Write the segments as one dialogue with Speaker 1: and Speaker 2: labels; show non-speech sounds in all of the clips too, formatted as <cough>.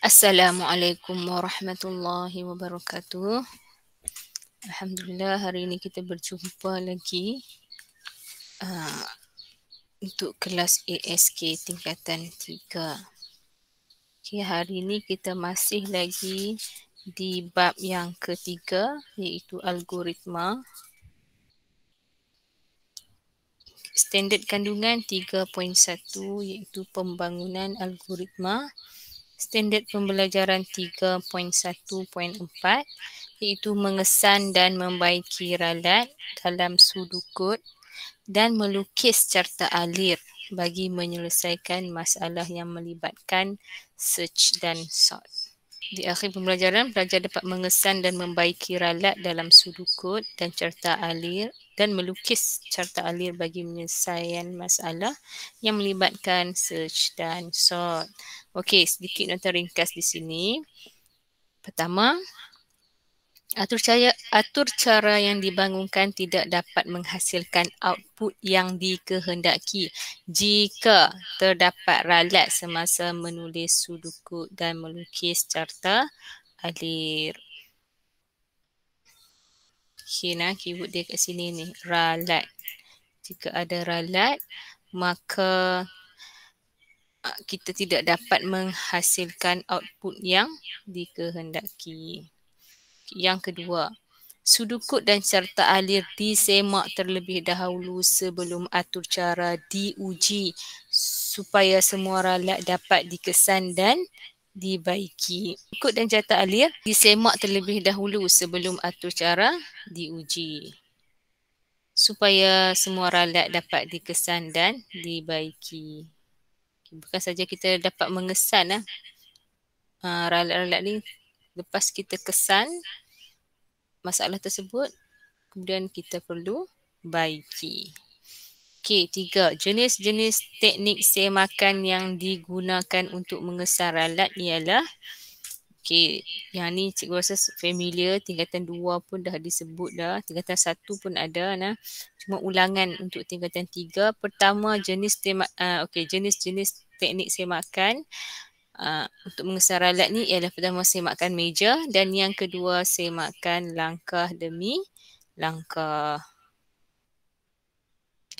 Speaker 1: Assalamualaikum warahmatullahi wabarakatuh. Alhamdulillah hari ini kita berjumpa lagi uh, untuk kelas ASK tingkatan 3. Okay, hari ini kita masih lagi di bab yang ketiga iaitu algoritma. Standard kandungan 3.1 iaitu pembangunan algoritma. Algoritma standard pembelajaran 3.1.4 iaitu mengesan dan membaiki ralat dalam sudu kod dan melukis carta alir bagi menyelesaikan masalah yang melibatkan search dan sort. Di akhir pembelajaran, pelajar dapat mengesan dan membaiki ralat dalam sudu kod dan carta alir dan melukis carta alir bagi penyelesaian masalah yang melibatkan search dan sort. Okey, sedikit nota ringkas di sini. Pertama, atur cara, atur cara yang dibangunkan tidak dapat menghasilkan output yang dikehendaki jika terdapat ralat semasa menulis sudoku dan melukis carta alir. Hina ah, keyword dia kat sini ni ralat. Jika ada ralat maka ah, kita tidak dapat menghasilkan output yang dikehendaki. Yang kedua, sudukut dan carta alir disemak terlebih dahulu sebelum atur cara diuji supaya semua ralat dapat dikesan dan dibaiki. Ikut dan jatah alir disemak terlebih dahulu sebelum atur cara diuji supaya semua ralat dapat dikesan dan dibaiki. Bukan saja kita dapat mengesan lah. ralat-ralat ni lepas kita kesan masalah tersebut kemudian kita perlu baiki. Okey, tiga. Jenis-jenis teknik semakan yang digunakan untuk mengesar alat ialah Okey, yang ni cikgu rasa familiar. Tingkatan dua pun dah disebut dah. Tingkatan satu pun ada. Nah. Cuma ulangan untuk tingkatan tiga. Pertama, jenis tema, uh, okay, jenis-jenis teknik semakan uh, untuk mengesar alat ni ialah pertama semakan meja dan yang kedua semakan langkah demi langkah.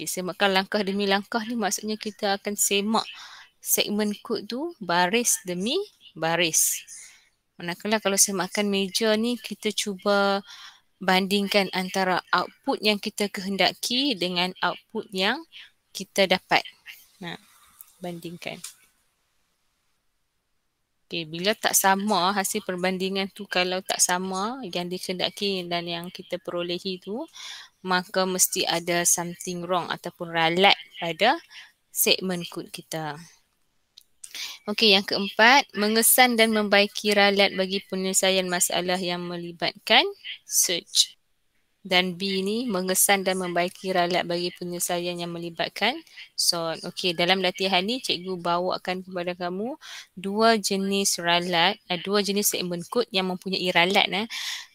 Speaker 1: Okay, semakkan langkah demi langkah ni maksudnya kita akan semak segmen kod tu baris demi baris. Manakala kalau semakkan meja ni kita cuba bandingkan antara output yang kita kehendaki dengan output yang kita dapat. Nah, bandingkan. Okay, bila tak sama hasil perbandingan tu kalau tak sama yang dikehendaki dan yang kita perolehi tu maka mesti ada something wrong ataupun ralat pada segmen kod kita. Okey, yang keempat, mengesan dan membaiki ralat bagi penyelesaian masalah yang melibatkan search. Dan B ni, mengesan dan membaiki ralat bagi penyelesaian yang melibatkan sort. Okey, dalam latihan ni, cikgu bawakan kepada kamu dua jenis ralat, eh, dua jenis segmen kod yang mempunyai ralat. Eh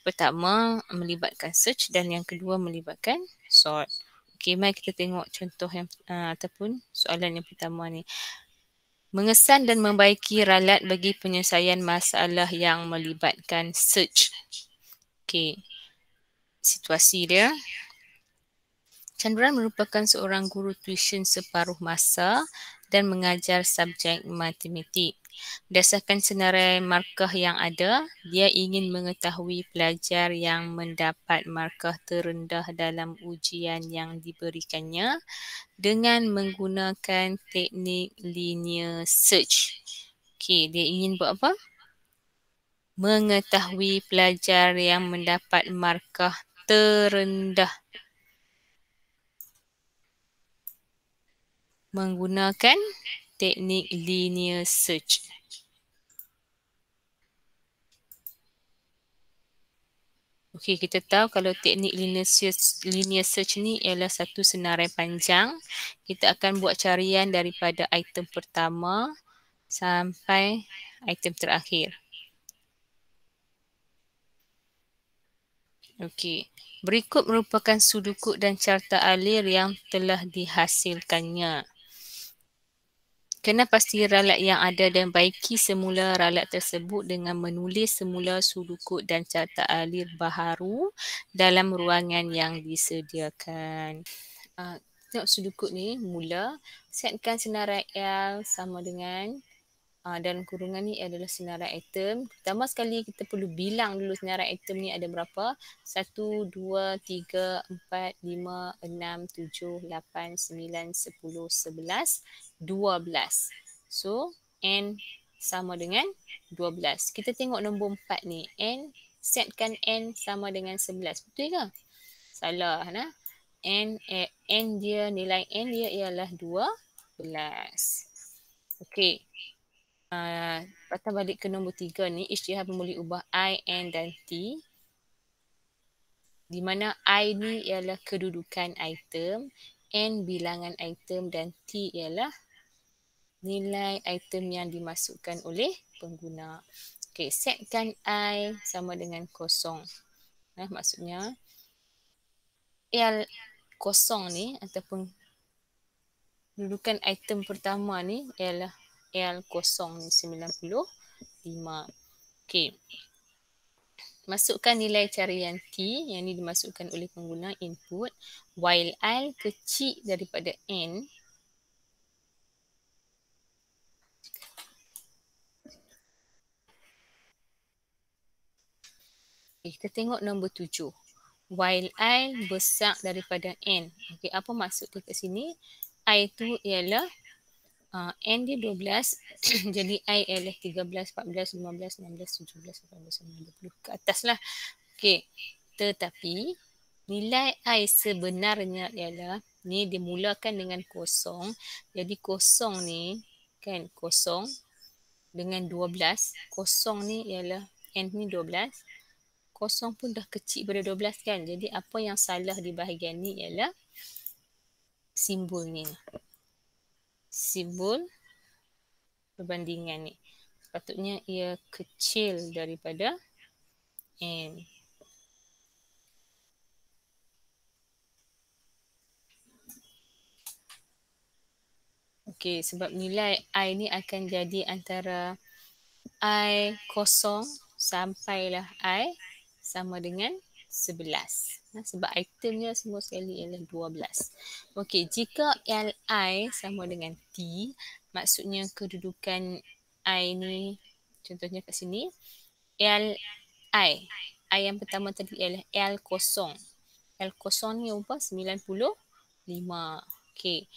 Speaker 1: pertama melibatkan search dan yang kedua melibatkan sort. Okey, mari kita tengok contoh yang uh, ataupun soalan yang pertama ni. Mengesan dan membaiki ralat bagi penyelesaian masalah yang melibatkan search. Okey. Situasi dia Chandran merupakan seorang guru tuition separuh masa dan mengajar subjek matematik. Berdasarkan senarai markah yang ada, dia ingin mengetahui pelajar yang mendapat markah terendah dalam ujian yang diberikannya dengan menggunakan teknik linear search. Okey, dia ingin buat apa? Mengetahui pelajar yang mendapat markah terendah menggunakan teknik linear search. Okey, kita tahu kalau teknik linear search, linear search ni ialah satu senarai panjang. Kita akan buat carian daripada item pertama sampai item terakhir. Okey, berikut merupakan sudoku dan carta alir yang telah dihasilkannya. Kena pasti ralat yang ada dan baiki semula ralat tersebut dengan menulis semula sudukut dan carta alir baharu dalam ruangan yang disediakan. Uh, tengok sudukut ni mula setkan senarai L sama dengan uh, dalam kurungan ni adalah senarai item. Pertama sekali kita perlu bilang dulu senarai item ni ada berapa. Satu, dua, tiga, empat, lima, enam, tujuh, lapan, sembilan, sepuluh, sebelas. 12. So n sama dengan 12. Kita tengok nombor 4 ni. n setkan n sama dengan 11. Betul ke? Salah nah. n eh, n dia nilai n dia ialah 12. Okey. Ah, patah balik ke nombor tiga ni Isytihar pun ubah I, N dan T Di mana I ni ialah kedudukan item N bilangan item Dan T ialah nilai item yang dimasukkan oleh pengguna. Okey, setkan i sama dengan kosong. Eh, maksudnya l kosong ni ataupun dudukan item pertama ni ialah L kosong ni 95. Okey. Masukkan nilai carian T yang ini dimasukkan oleh pengguna input while L kecil daripada N Okay, kita tengok nombor tujuh. While I besar daripada N. Okey, apa maksud dia kat sini? I tu ialah uh, N dia 12. <coughs> jadi I ialah 13, 14, 15, 16, 17, 18, 19, 20. Ke atas lah. Okay. Tetapi nilai I sebenarnya ialah ni dimulakan dengan kosong. Jadi kosong ni kan kosong dengan 12. Kosong ni ialah N ni 12 kosong pun dah kecil pada 12 kan. Jadi apa yang salah di bahagian ni ialah simbol ni. Simbol perbandingan ni. Sepatutnya ia kecil daripada n. Okey, sebab nilai i ni akan jadi antara i kosong sampailah i sama dengan 11. Nah, ha, sebab itemnya semua sekali ialah 12. Okey, jika Li sama dengan T, maksudnya kedudukan I ni, contohnya kat sini, Li. I yang pertama tadi ialah L kosong. L kosong ni apa? 95. Okey.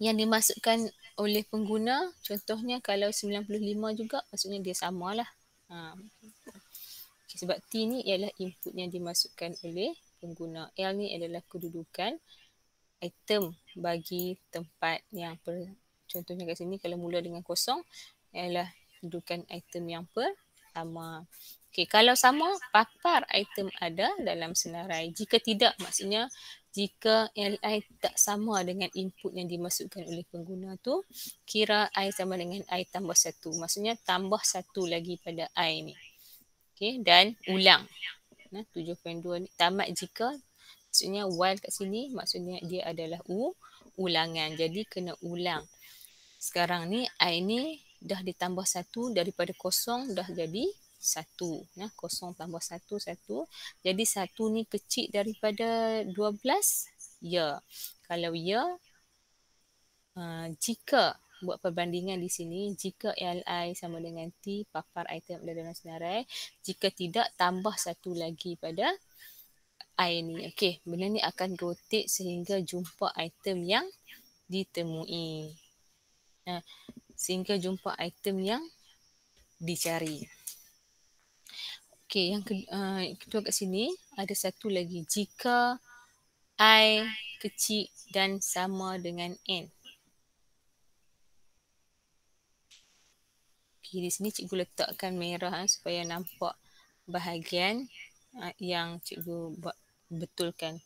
Speaker 1: Yang dimasukkan oleh pengguna, contohnya kalau 95 juga, maksudnya dia samalah. Haa. Sebab T ni ialah input yang dimasukkan oleh pengguna. L ni adalah kedudukan item bagi tempat yang per, contohnya kat sini kalau mula dengan kosong ialah kedudukan item yang pertama. Okay, kalau sama papar item ada dalam senarai. Jika tidak maksudnya jika li tak sama dengan input yang dimasukkan oleh pengguna tu, kira i sama dengan i tambah satu. Maksudnya tambah satu lagi pada i ni okay, dan ulang. Nah, tujuh poin ni tamat jika maksudnya while kat sini maksudnya dia adalah u ulangan. Jadi kena ulang. Sekarang ni I ni dah ditambah satu daripada kosong dah jadi satu. Nah, kosong tambah satu, satu. Jadi satu ni kecil daripada dua belas? Ya. Kalau ya, uh, jika buat perbandingan di sini jika li sama dengan t papar item dalam senarai jika tidak tambah satu lagi pada i ni okey benda ni akan rotate sehingga jumpa item yang ditemui ha, sehingga jumpa item yang dicari okey yang kedua, ha, uh, kedua kat sini ada satu lagi jika i kecil dan sama dengan n kiri sini cikgu letakkan merah eh, supaya nampak bahagian eh, yang cikgu buat betulkan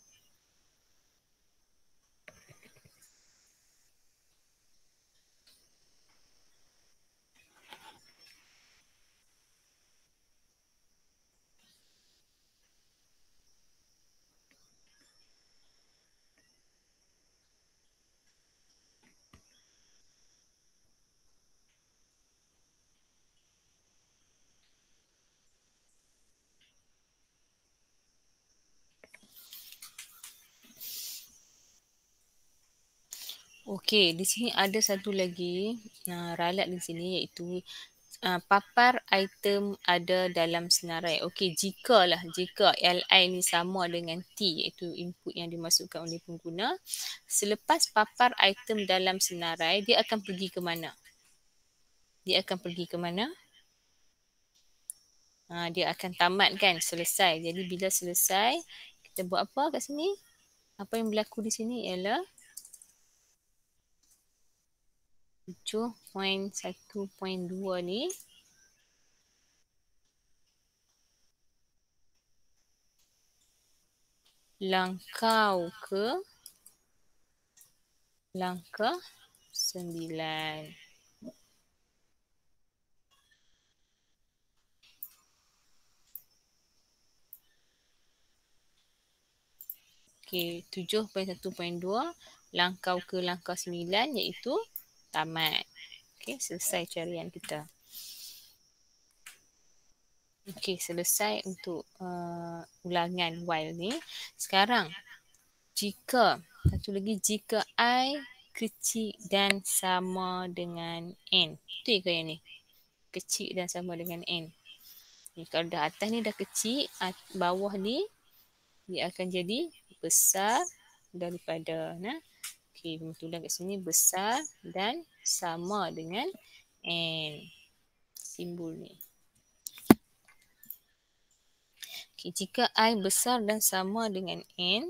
Speaker 1: Okey, di sini ada satu lagi uh, ralat di sini iaitu uh, papar item ada dalam senarai. Okey, jikalah jika LI ni sama dengan T iaitu input yang dimasukkan oleh pengguna, selepas papar item dalam senarai, dia akan pergi ke mana? Dia akan pergi ke mana? Uh, dia akan tamat kan, selesai. Jadi bila selesai, kita buat apa kat sini? Apa yang berlaku di sini ialah 7.1.2 ni langkau ke langkah 9 Okey 7.1.2 langkau ke langkah 9 iaitu tamat. Okey, selesai carian kita. Okey, selesai untuk uh, ulangan while ni. Sekarang, jika, satu lagi, jika I kecil dan sama dengan N. Itu ke yang ni? Kecil dan sama dengan N. Ni, kalau dah atas ni dah kecil, bawah ni dia akan jadi besar daripada nah, Okey, kebetulan kat sini besar dan sama dengan N. Eh, simbol ni. Okey, jika I besar dan sama dengan N,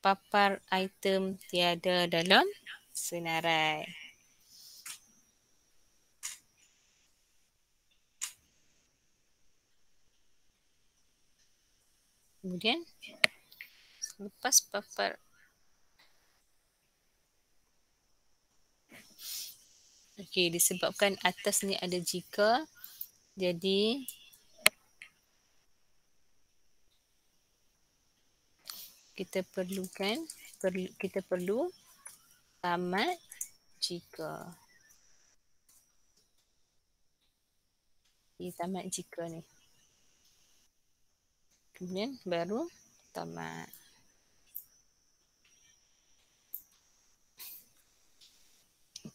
Speaker 1: papar item tiada dalam senarai. Kemudian, lepas papar Okey, disebabkan atas ni ada jika. Jadi kita perlukan perlu, kita perlu tamat jika. Okay, tamat jika ni. Kemudian baru tamat.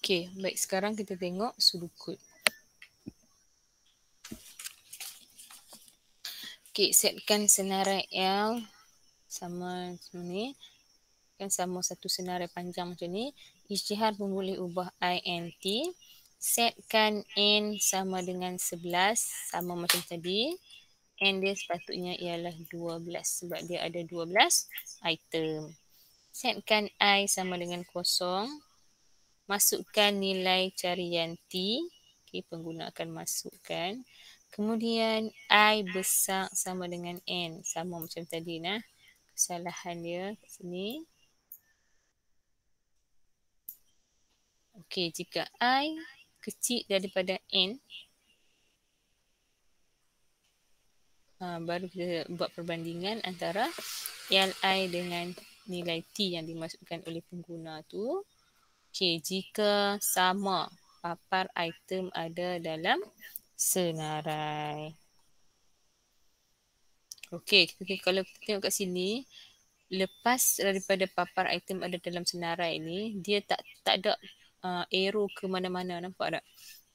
Speaker 1: Okey, baik sekarang kita tengok sudukut. Okey, setkan senarai L sama macam ni. Kan sama satu senarai panjang macam ni. Isytihar pun boleh ubah INT. Setkan N sama dengan 11 sama macam tadi. N dia sepatutnya ialah 12 sebab dia ada 12 item. Setkan I sama dengan kosong masukkan nilai carian T. Okay, pengguna akan masukkan. Kemudian I besar sama dengan N. Sama macam tadi nah. Kesalahan dia kat sini. Okey, jika I kecil daripada N. Ha, baru kita buat perbandingan antara LI dengan nilai T yang dimasukkan oleh pengguna tu. Okey, jika sama papar item ada dalam senarai. Okey, okay, kalau kita tengok kat sini, lepas daripada papar item ada dalam senarai ini, dia tak tak ada uh, arrow ke mana-mana, nampak tak?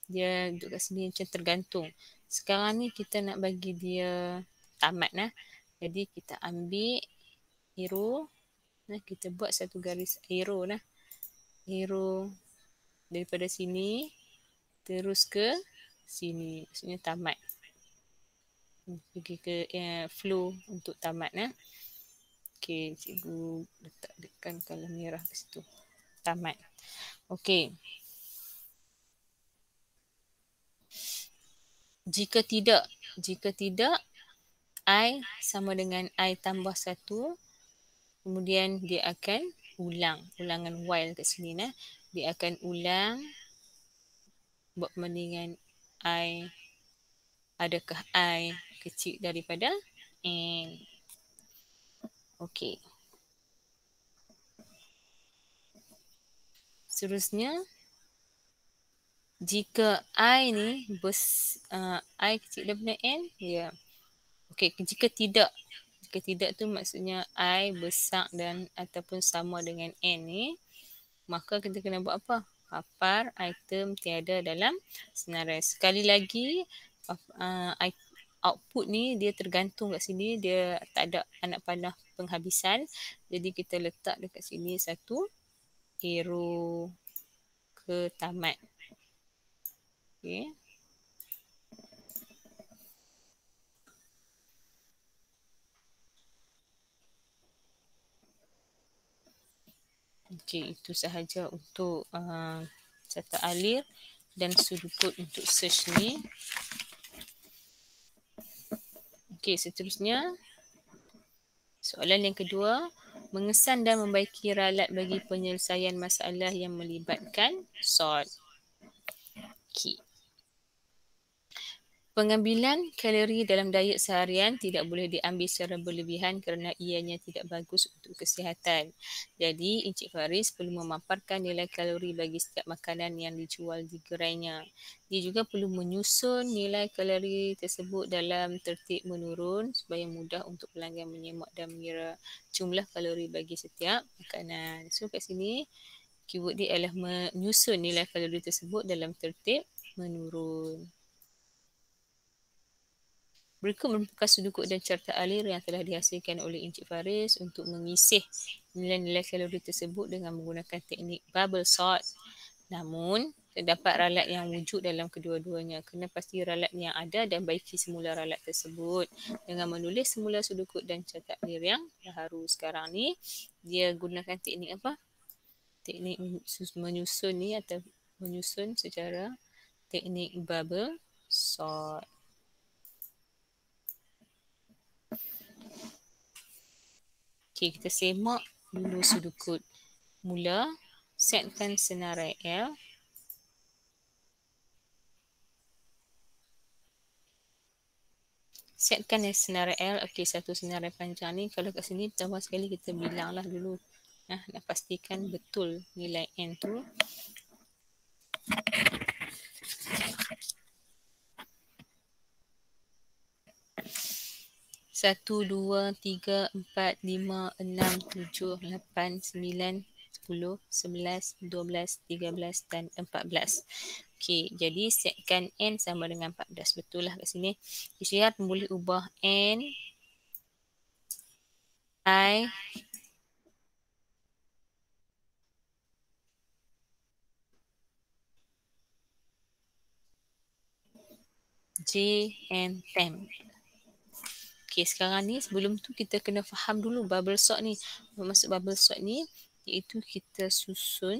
Speaker 1: Dia duduk kat sini macam tergantung. Sekarang ni kita nak bagi dia tamat lah. Jadi kita ambil arrow, Nah, kita buat satu garis arrow lah hero daripada sini terus ke sini maksudnya tamat hmm, pergi ke eh, flow untuk tamat nah okey cikgu letak dekat kalau merah kat situ tamat okey jika tidak jika tidak i sama dengan i tambah satu kemudian dia akan ulang ulangan while kat sini nah dia akan ulang buat perbandingan i adakah i kecil daripada n okey seterusnya jika i ni bes, uh, i kecil daripada n ya yeah. okey jika tidak jika tidak tu maksudnya I besar dan ataupun sama dengan N ni maka kita kena buat apa? Apar item tiada dalam senarai. Sekali lagi uh, output ni dia tergantung kat sini dia tak ada anak panah penghabisan jadi kita letak dekat sini satu hero ke tamat. Okay. Okey, itu sahaja untuk uh, cata alir dan sudut untuk search ni. Okey, seterusnya soalan yang kedua, mengesan dan membaiki ralat bagi penyelesaian masalah yang melibatkan SOT. Okey. Pengambilan kalori dalam diet seharian tidak boleh diambil secara berlebihan kerana ianya tidak bagus untuk kesihatan. Jadi, Encik Faris perlu memaparkan nilai kalori bagi setiap makanan yang dijual di gerainya. Dia juga perlu menyusun nilai kalori tersebut dalam tertib menurun supaya mudah untuk pelanggan menyemak dan mengira jumlah kalori bagi setiap makanan. So, kat sini, keyword dia ialah menyusun nilai kalori tersebut dalam tertib menurun. Berikut merupakan sudukuk dan carta alir yang telah dihasilkan oleh Encik Faris untuk mengisih nilai-nilai kalori tersebut dengan menggunakan teknik bubble sort. Namun, terdapat ralat yang wujud dalam kedua-duanya. Kena pasti ralat yang ada dan baiki semula ralat tersebut dengan menulis semula sudukuk dan carta alir yang baru sekarang ni. Dia gunakan teknik apa? Teknik menyusun ni atau menyusun secara teknik bubble sort. Okey, kita semak dulu sudut kod. Mula, setkan senarai L. Setkan ya senarai L. Okey, satu senarai panjang ni. Kalau kat sini, pertama sekali kita bilanglah dulu. Nah, nak pastikan betul nilai N tu. satu, dua, tiga, empat, lima, enam, tujuh, lapan, sembilan, sepuluh, sebelas, dua belas, tiga belas dan empat belas. Okey, jadi setkan N sama dengan empat belas. Betul lah kat sini. Isyarat boleh ubah N, I, g and 10. Okay, sekarang ni sebelum tu kita kena faham dulu bubble sort ni. Maksud bubble sort ni iaitu kita susun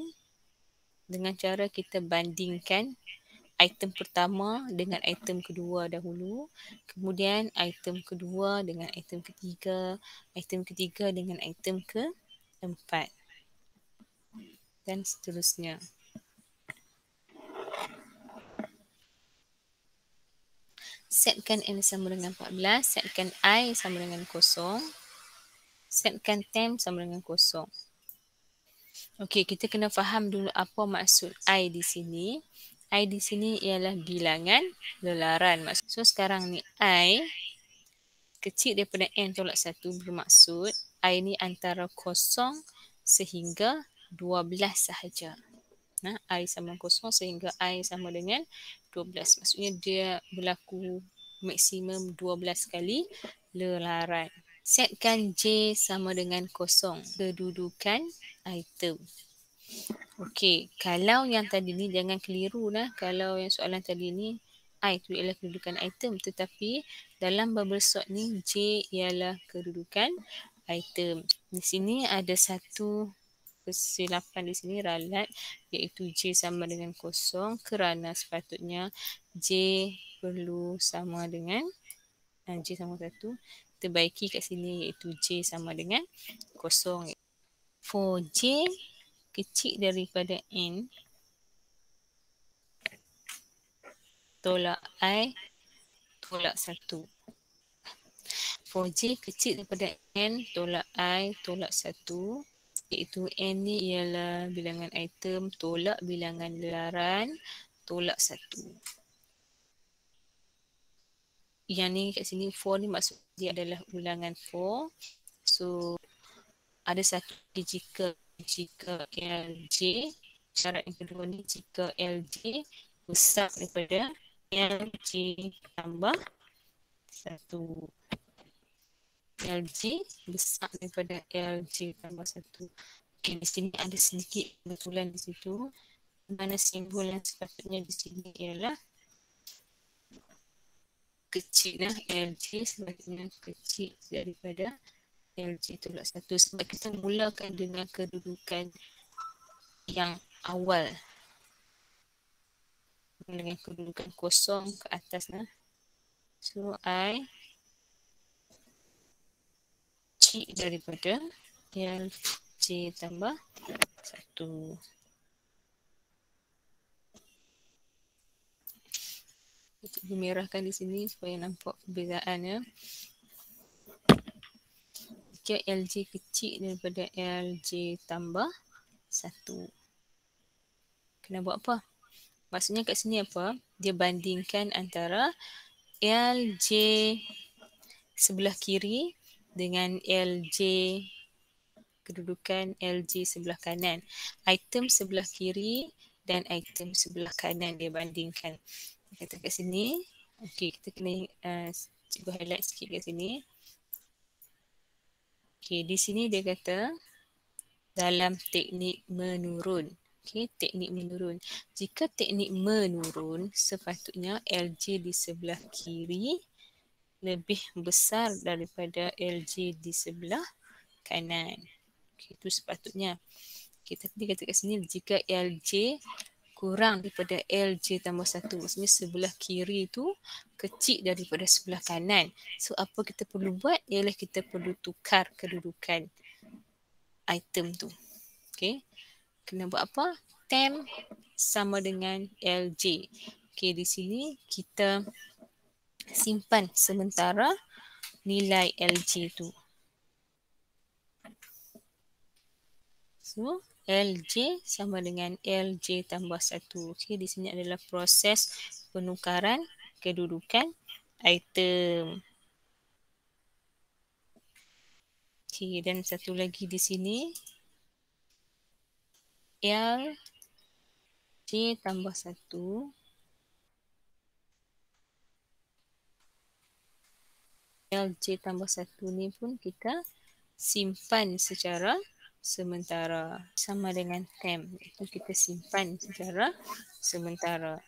Speaker 1: dengan cara kita bandingkan item pertama dengan item kedua dahulu. Kemudian item kedua dengan item ketiga, item ketiga dengan item keempat dan seterusnya. setkan n sama dengan 14, setkan i sama dengan kosong. setkan time sama dengan kosong. Okey, kita kena faham dulu apa maksud i di sini. i di sini ialah bilangan dolaran. Maksud, so, sekarang ni i kecil daripada n tolak 1 bermaksud i ni antara kosong sehingga 12 sahaja. Nah, i sama kosong sehingga i sama dengan 12. Maksudnya dia berlaku maksimum 12 kali lelaran. Setkan J sama dengan kosong. Kedudukan item. Okey, kalau yang tadi ni jangan keliru lah. Kalau yang soalan tadi ni I tu ialah kedudukan item tetapi dalam bubble sort ni J ialah kedudukan item. Di sini ada satu kesilapan di sini ralat iaitu J sama dengan kosong kerana sepatutnya J perlu sama dengan uh, J sama satu. Terbaiki kat sini iaitu J sama dengan kosong. For J kecil daripada N tolak I tolak satu. For J kecil daripada N tolak I tolak satu iaitu N ni ialah bilangan item tolak bilangan gelaran tolak satu. Yang ni kat sini 4 ni maksud dia adalah bilangan 4. So ada satu jika jika LJ syarat yang kedua ni jika LJ besar daripada LJ tambah satu. LG besar daripada LG tambah satu. Okay, di sini ada sedikit kebetulan di situ. Mana simbol yang sepatutnya di sini ialah kecil lah LG sebabnya kecil daripada LG tolak satu sebab kita mulakan dengan kedudukan yang awal dengan kedudukan kosong ke atas lah. So I kecil daripada del C tambah 1. Cikgu merahkan di sini supaya nampak perbezaannya. Jika LJ kecil daripada LJ tambah 1. Kena buat apa? Maksudnya kat sini apa? Dia bandingkan antara LJ sebelah kiri dengan LJ kedudukan LJ sebelah kanan. Item sebelah kiri dan item sebelah kanan dia bandingkan. Kita kat sini. Okey, kita kena uh, cuba highlight sikit kat sini. Okey, di sini dia kata dalam teknik menurun. Okey, teknik menurun. Jika teknik menurun, sepatutnya LJ di sebelah kiri lebih besar daripada LG di sebelah kanan. Okay, itu sepatutnya. Okay, tapi dia kata kat sini jika LJ kurang daripada LJ tambah satu maksudnya sebelah kiri tu kecil daripada sebelah kanan. So apa kita perlu buat ialah kita perlu tukar kedudukan item tu. Okay. Kena buat apa? Tem sama dengan LJ. Okay di sini kita simpan sementara nilai LJ tu. So, LJ sama dengan LJ tambah 1. Okay, di sini adalah proses penukaran kedudukan item. Okay, dan satu lagi di sini. LJ tambah 1. L C tambah satu ni pun kita simpan secara sementara sama dengan temp itu kita simpan secara sementara.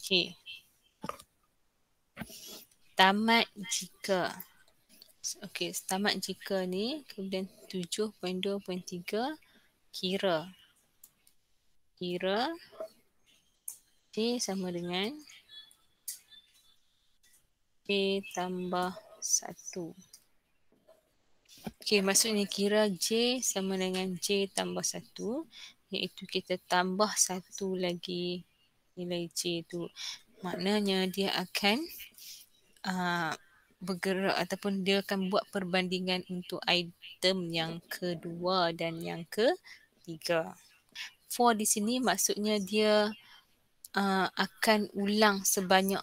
Speaker 1: Okey. Tamat jika. okay, tamat jika ni kemudian tujuh. dua. tiga kira. Kira C sama dengan A tambah 1. Okey, maksudnya kira J sama dengan J tambah 1. Iaitu kita tambah 1 lagi nilai J tu. Maknanya dia akan uh, bergerak ataupun dia akan buat perbandingan untuk item yang kedua dan yang ketiga. For di sini maksudnya dia uh, akan ulang sebanyak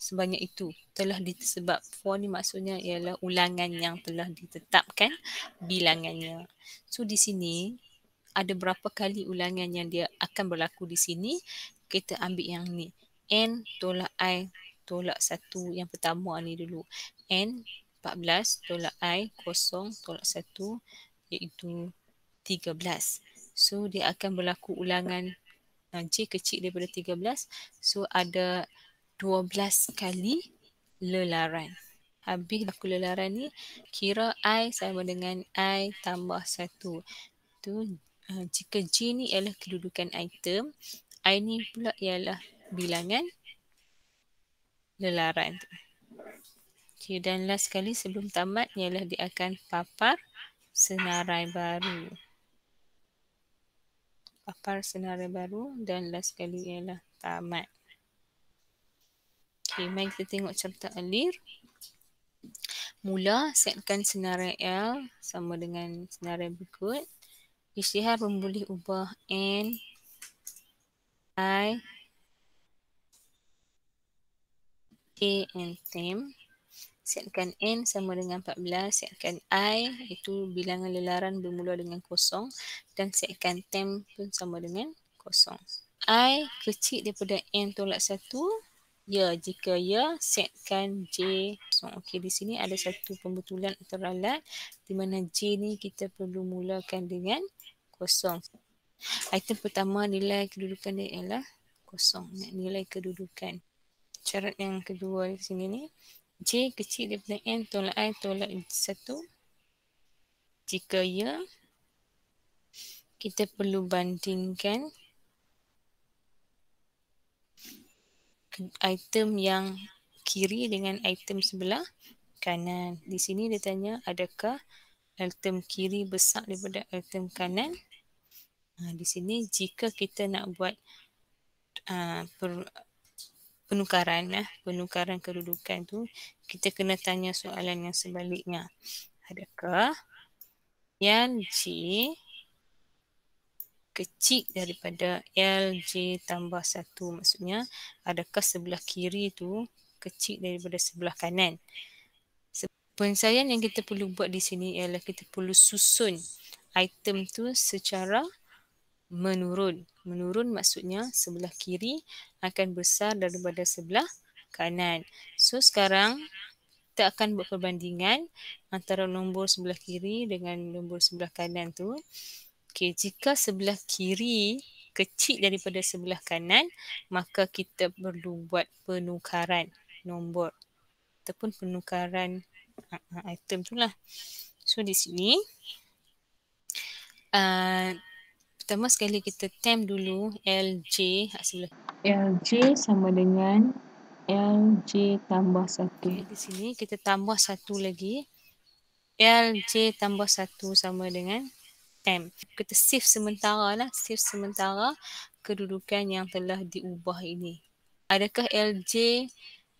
Speaker 1: sebanyak itu telah disebab for ni maksudnya ialah ulangan yang telah ditetapkan bilangannya. So di sini ada berapa kali ulangan yang dia akan berlaku di sini kita ambil yang ni n tolak i tolak 1 yang pertama ni dulu n 14 tolak i 0 tolak 1 iaitu 13 so dia akan berlaku ulangan ah, j kecil daripada 13 so ada 12 kali lelaran. Habis aku lelaran ni, kira I sama dengan I tambah satu. Tu, ha, jika G ni ialah kedudukan item, I ni pula ialah bilangan lelaran tu. Okay, dan last sekali sebelum tamat ialah dia akan papar senarai baru. Papar senarai baru dan last sekali ialah tamat. Okay, mari kita tengok carta alir. Mula setkan senarai L sama dengan senarai berikut. Isytihar memboleh ubah N, I, A and Theme. Setkan N sama dengan 14. Setkan I itu bilangan lelaran bermula dengan kosong. Dan setkan Theme pun sama dengan kosong. I kecil daripada N tolak 1. Ya, jika ya, setkan J. So, okey, di sini ada satu pembetulan teralat di mana J ni kita perlu mulakan dengan kosong. Item pertama nilai kedudukan dia ialah kosong. Nilai kedudukan. Syarat yang kedua di sini ni, J kecil daripada N tolak I tolak satu. Jika ya, kita perlu bandingkan item yang kiri dengan item sebelah kanan. Di sini dia tanya adakah item kiri besar daripada item kanan? Ha, di sini jika kita nak buat uh, per, penukaran, uh, penukaran kedudukan tu, kita kena tanya soalan yang sebaliknya. Adakah yang G kecil daripada LJ tambah 1 maksudnya adakah sebelah kiri tu kecil daripada sebelah kanan. Penyelesaian yang kita perlu buat di sini ialah kita perlu susun item tu secara menurun. Menurun maksudnya sebelah kiri akan besar daripada sebelah kanan. So sekarang kita akan buat perbandingan antara nombor sebelah kiri dengan nombor sebelah kanan tu. Okey, jika sebelah kiri kecil daripada sebelah kanan, maka kita perlu buat penukaran nombor ataupun penukaran ah, ah, item tu lah. So di sini, uh, pertama sekali kita temp dulu LJ sebelah. LJ sama dengan LJ tambah satu. Okay, di sini kita tambah satu lagi. LJ tambah satu sama dengan M Kita save sementara lah, save sementara kedudukan yang telah diubah ini. Adakah LJ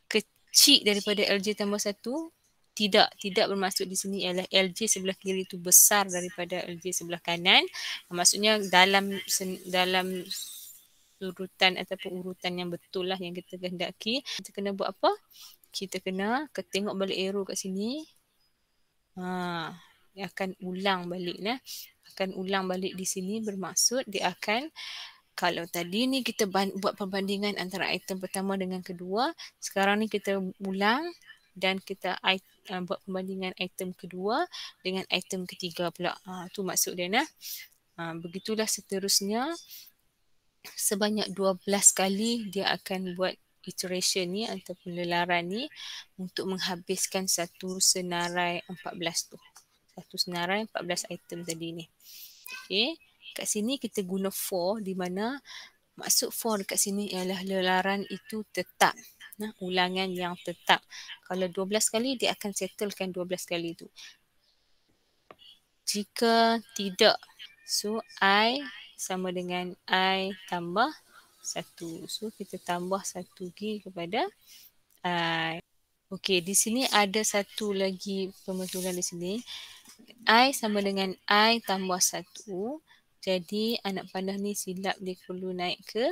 Speaker 1: kecil daripada LJ tambah satu? Tidak, tidak bermaksud di sini ialah LJ sebelah kiri itu besar daripada LJ sebelah kanan. Maksudnya dalam dalam urutan ataupun urutan yang betul lah yang kita kehendaki. Kita kena buat apa? Kita kena ke tengok balik arrow kat sini. Ha, akan ulang balik lah akan ulang balik di sini bermaksud dia akan kalau tadi ni kita buat perbandingan antara item pertama dengan kedua, sekarang ni kita ulang dan kita uh, buat perbandingan item kedua dengan item ketiga pula. Ha, tu maksud dia nah. Ha, begitulah seterusnya sebanyak 12 kali dia akan buat iteration ni ataupun lelaran ni untuk menghabiskan satu senarai 14 tu satu senarai 14 item tadi ni. Okey, Kat sini kita guna for di mana maksud for dekat sini ialah lelaran itu tetap. Nah, ulangan yang tetap. Kalau 12 kali dia akan settlekan 12 kali itu. Jika tidak, so I sama dengan I tambah satu. So kita tambah satu G kepada I. Okey, di sini ada satu lagi pembetulan di sini. I sama dengan I tambah satu. Jadi anak panah ni silap dia perlu naik ke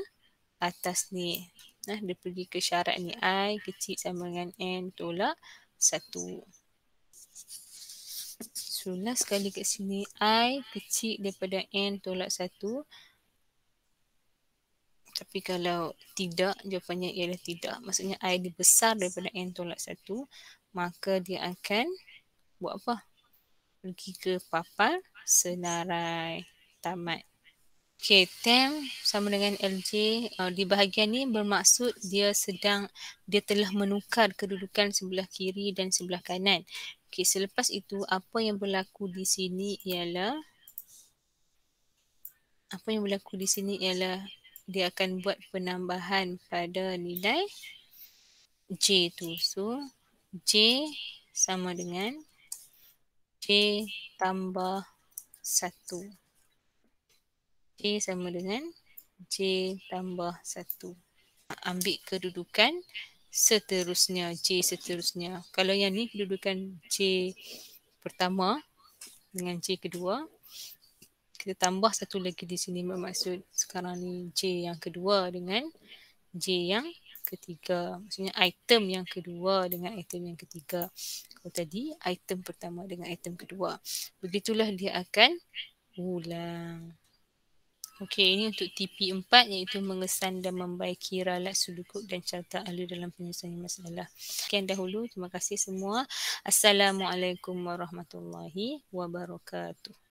Speaker 1: atas ni. Nah, dia pergi ke syarat ni. I kecil sama dengan N tolak satu. So, last sekali kat sini. I kecil daripada N tolak satu. Tapi kalau tidak, jawapannya ialah tidak. Maksudnya I lebih besar daripada N tolak 1, maka dia akan buat apa? Pergi ke papan senarai tamat. Okay, tem sama dengan LJ uh, di bahagian ni bermaksud dia sedang dia telah menukar kedudukan sebelah kiri dan sebelah kanan. Okay, selepas itu apa yang berlaku di sini ialah apa yang berlaku di sini ialah dia akan buat penambahan pada nilai J tu. So, J sama dengan J tambah 1. J sama dengan J tambah 1. Ambil kedudukan seterusnya, J seterusnya. Kalau yang ni kedudukan J pertama dengan J kedua, kita tambah satu lagi di sini bermaksud sekarang ni J yang kedua dengan J yang ketiga. Maksudnya item yang kedua dengan item yang ketiga. Kalau tadi item pertama dengan item kedua. Begitulah dia akan ulang. Okey, ini untuk TP4 iaitu mengesan dan membaiki ralat sudukuk dan carta ahli dalam penyelesaian masalah. Sekian dahulu. Terima kasih semua. Assalamualaikum warahmatullahi wabarakatuh.